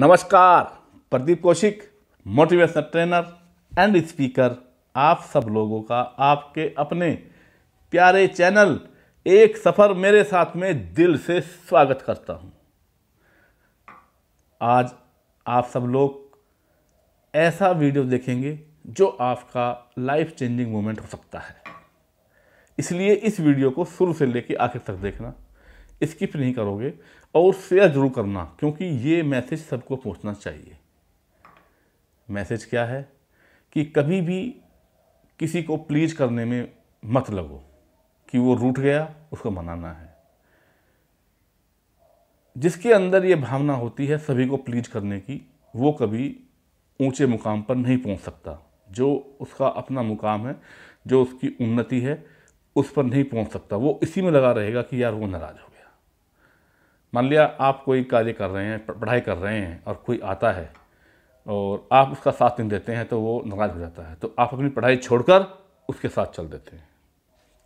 नमस्कार Pradeep Kaushik motivational trainer and speaker आप सब लोगों का आपके अपने प्यारे चैनल एक सफ़र मेरे साथ में दिल से स्वागत करता हूं आज आप सब लोग ऐसा वीडियो देखेंगे जो आपका लाइफ चेंजिंग मोमेंट हो सकता है इसलिए इस वीडियो को शुरू से लेकर आखिर तक देखना स्किप नहीं करोगे और शेयर जरूर करना क्योंकि ये मैसेज सबको पहुंचना चाहिए मैसेज क्या है कि कभी भी किसी को प्लीज करने में मत लगो कि वो रूठ गया उसको मनाना है जिसके अंदर ये भावना होती है सभी को प्लीज करने की वो कभी ऊंचे मुकाम पर नहीं पहुंच सकता जो उसका अपना मुकाम है जो उसकी उन्नति है उस पर नहीं पहुंच सकता वो इसी में लगा रहेगा कि यार वो नाराज़ हो मान लिया आप कोई कार्य कर रहे हैं पढ़ाई कर रहे हैं और कोई आता है और आप उसका साथ नहीं देते हैं तो वो नाराज़ हो जाता है तो आप अपनी पढ़ाई छोड़कर उसके साथ चल देते हैं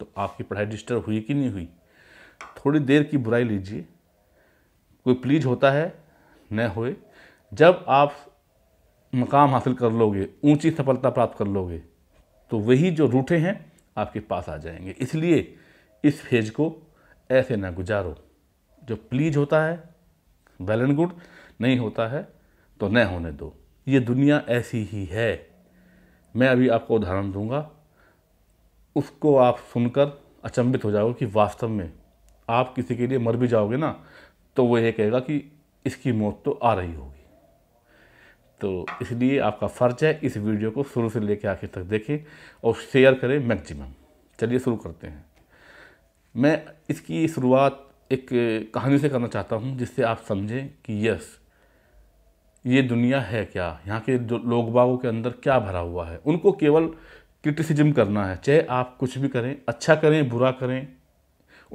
तो आपकी पढ़ाई डिस्टर्ब हुई कि नहीं हुई थोड़ी देर की बुराई लीजिए कोई प्लीज होता है न होए जब आप मकाम हासिल कर लोगे ऊंची सफलता प्राप्त कर लोगे तो वही जो रूठे हैं आपके पास आ जाएंगे इसलिए इस फेज को ऐसे ना गुजारो जो प्लीज होता है वेल एंड गुड नहीं होता है तो न होने दो ये दुनिया ऐसी ही है मैं अभी आपको उदाहरण दूंगा उसको आप सुनकर अचंभित हो जाओगे कि वास्तव में आप किसी के लिए मर भी जाओगे ना तो वो ये कहेगा कि इसकी मौत तो आ रही होगी तो इसलिए आपका फ़र्ज़ है इस वीडियो को शुरू से लेकर आखिर तक देखें और शेयर करें मैक्सिमम चलिए शुरू करते हैं मैं इसकी शुरुआत एक कहानी से करना चाहता हूँ जिससे आप समझें कि यस ये दुनिया है क्या यहाँ के जो लोग बागों के अंदर क्या भरा हुआ है उनको केवल क्रिटिसिज्म करना है चाहे आप कुछ भी करें अच्छा करें बुरा करें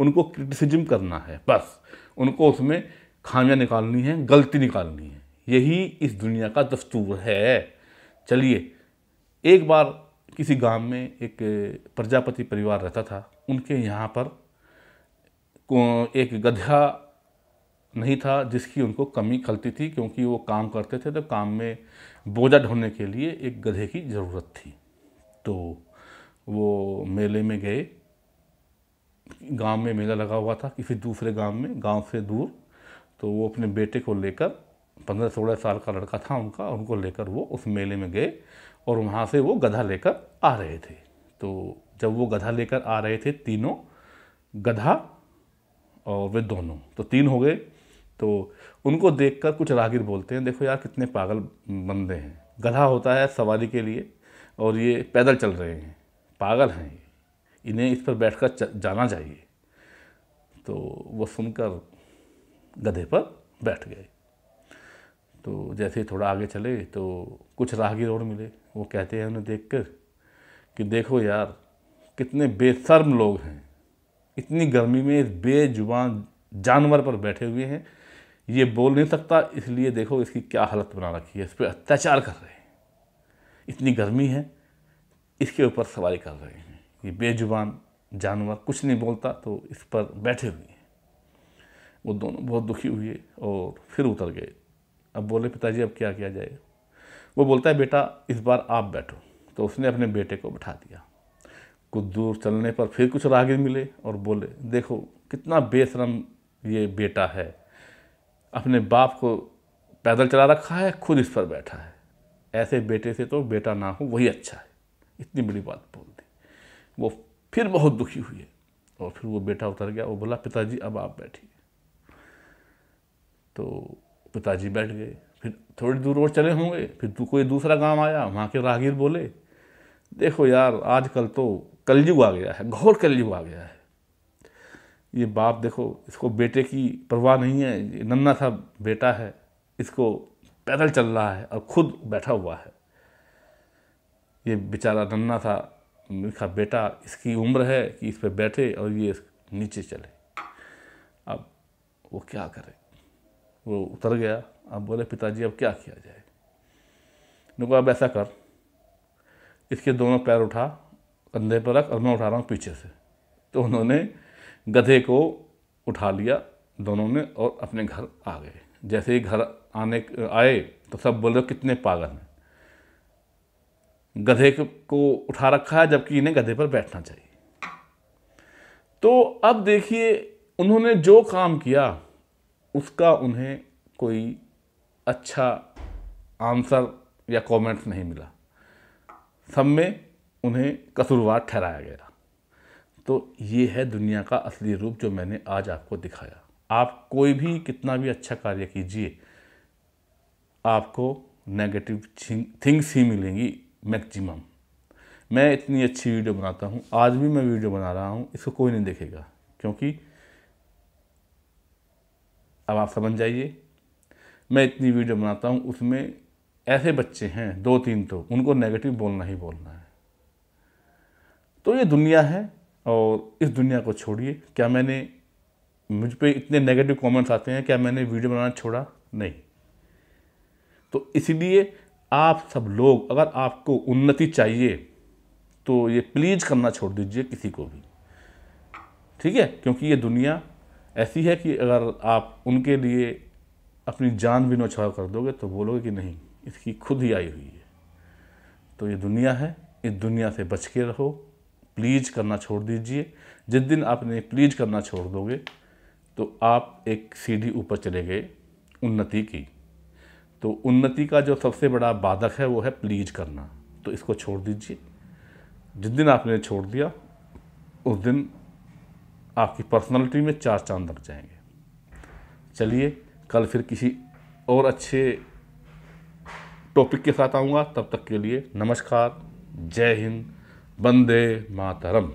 उनको क्रिटिसिज्म करना है बस उनको उसमें खामियां निकालनी है गलती निकालनी है यही इस दुनिया का दस्तूर है चलिए एक बार किसी गांव में एक प्रजापति परिवार रहता था उनके यहाँ पर एक गधा नहीं था जिसकी उनको कमी खलती थी क्योंकि वो काम करते थे तो काम में बोझा ढोने के लिए एक गधे की ज़रूरत थी तो वो मेले में गए गांव में मेला लगा हुआ था किसी दूसरे गांव में गांव से दूर तो वो अपने बेटे को लेकर पंद्रह सोलह साल का लड़का था उनका उनको लेकर वो उस मेले में गए और वहाँ से वो गधा लेकर आ रहे थे तो जब वो गधा लेकर आ रहे थे तीनों गधा और वे दोनों तो तीन हो गए तो उनको देखकर कुछ राहगीर बोलते हैं देखो यार कितने पागल बंदे हैं गधा होता है सवारी के लिए और ये पैदल चल रहे हैं पागल हैं ये इन्हें इस पर बैठकर जाना चाहिए तो वो सुनकर गधे पर बैठ गए तो जैसे ही थोड़ा आगे चले तो कुछ राहगीर और मिले वो कहते हैं उन्हें देख कर कि देखो यार कितने बेशर्म लोग हैं इतनी गर्मी में बेजुबान जानवर पर बैठे हुए हैं ये बोल नहीं सकता इसलिए देखो इसकी क्या हालत बना रखी है इस पर अत्याचार कर रहे हैं इतनी गर्मी है इसके ऊपर सवारी कर रहे हैं ये बेजुबान जानवर कुछ नहीं बोलता तो इस पर बैठे हुए हैं वो दोनों बहुत दुखी हुए और फिर उतर गए अब बोले पिताजी अब क्या किया जाए वो बोलता है बेटा इस बार आप बैठो तो उसने अपने बेटे को बैठा दिया कुछ दूर चलने पर फिर कुछ राहगीर मिले और बोले देखो कितना बेशरम ये बेटा है अपने बाप को पैदल चला रखा है खुद इस पर बैठा है ऐसे बेटे से तो बेटा ना हो वही अच्छा है इतनी बड़ी बात बोल दी वो फिर बहुत दुखी हुए और फिर वो बेटा उतर गया वो बोला पिताजी अब आप बैठिए तो पिताजी बैठ गए फिर थोड़ी दूर और चले होंगे फिर कोई दूसरा गांव आया वहाँ के राहगीर बोले देखो यार आजकल तो कलयुग आ गया है घोर कलयुग आ गया है ये बाप देखो इसको बेटे की परवाह नहीं है ये नन्ना सा बेटा है इसको पैदल चल रहा है और खुद बैठा हुआ है ये बेचारा नन्ना था इसका बेटा इसकी उम्र है कि इस पर बैठे और ये नीचे चले अब वो क्या करे वो उतर गया अब बोले पिताजी अब क्या किया जाए नुको अब ऐसा कर इसके दोनों पैर उठा कंधे पर रख और मैं उठा रहा हूँ पीछे से तो उन्होंने गधे को उठा लिया दोनों ने और अपने घर आ गए जैसे ही घर आने आए तो सब बोल रहे कितने पागल हैं गधे को उठा रखा है जबकि इन्हें गधे पर बैठना चाहिए तो अब देखिए उन्होंने जो काम किया उसका उन्हें कोई अच्छा आंसर या कमेंट नहीं मिला सब में उन्हें कसूरवार ठहराया गया तो ये है दुनिया का असली रूप जो मैंने आज आपको दिखाया आप कोई भी कितना भी अच्छा कार्य कीजिए आपको नेगेटिव थिंग्स ही मिलेंगी मैक्सिमम मैं इतनी अच्छी वीडियो बनाता हूँ आज भी मैं वीडियो बना रहा हूँ इसको कोई नहीं देखेगा क्योंकि अब आप समझ जाइए मैं इतनी वीडियो बनाता हूँ उसमें ऐसे बच्चे हैं दो तीन तो उनको नेगेटिव बोलना ही बोलना है तो ये दुनिया है और इस दुनिया को छोड़िए क्या मैंने मुझ पर इतने नेगेटिव कमेंट्स आते हैं क्या मैंने वीडियो बनाना छोड़ा नहीं तो इसलिए आप सब लोग अगर आपको उन्नति चाहिए तो ये प्लीज़ करना छोड़ दीजिए किसी को भी ठीक है क्योंकि ये दुनिया ऐसी है कि अगर आप उनके लिए अपनी जान भी नौछावर कर दोगे तो बोलोगे कि नहीं इसकी खुद ही आई हुई है तो ये दुनिया है इस दुनिया से बच के रहो प्लीज करना छोड़ दीजिए जिस दिन आपने प्लीज करना छोड़ दोगे तो आप एक सीढ़ी ऊपर चले गए उन्नति की तो उन्नति का जो सबसे बड़ा बाधक है वो है प्लीज करना तो इसको छोड़ दीजिए जिस दिन आपने छोड़ दिया उस दिन आपकी पर्सनालिटी में चार चांद लग जाएंगे चलिए कल फिर किसी और अच्छे टॉपिक के साथ आऊँगा तब तक के लिए नमस्कार जय हिंद वंदे मातरम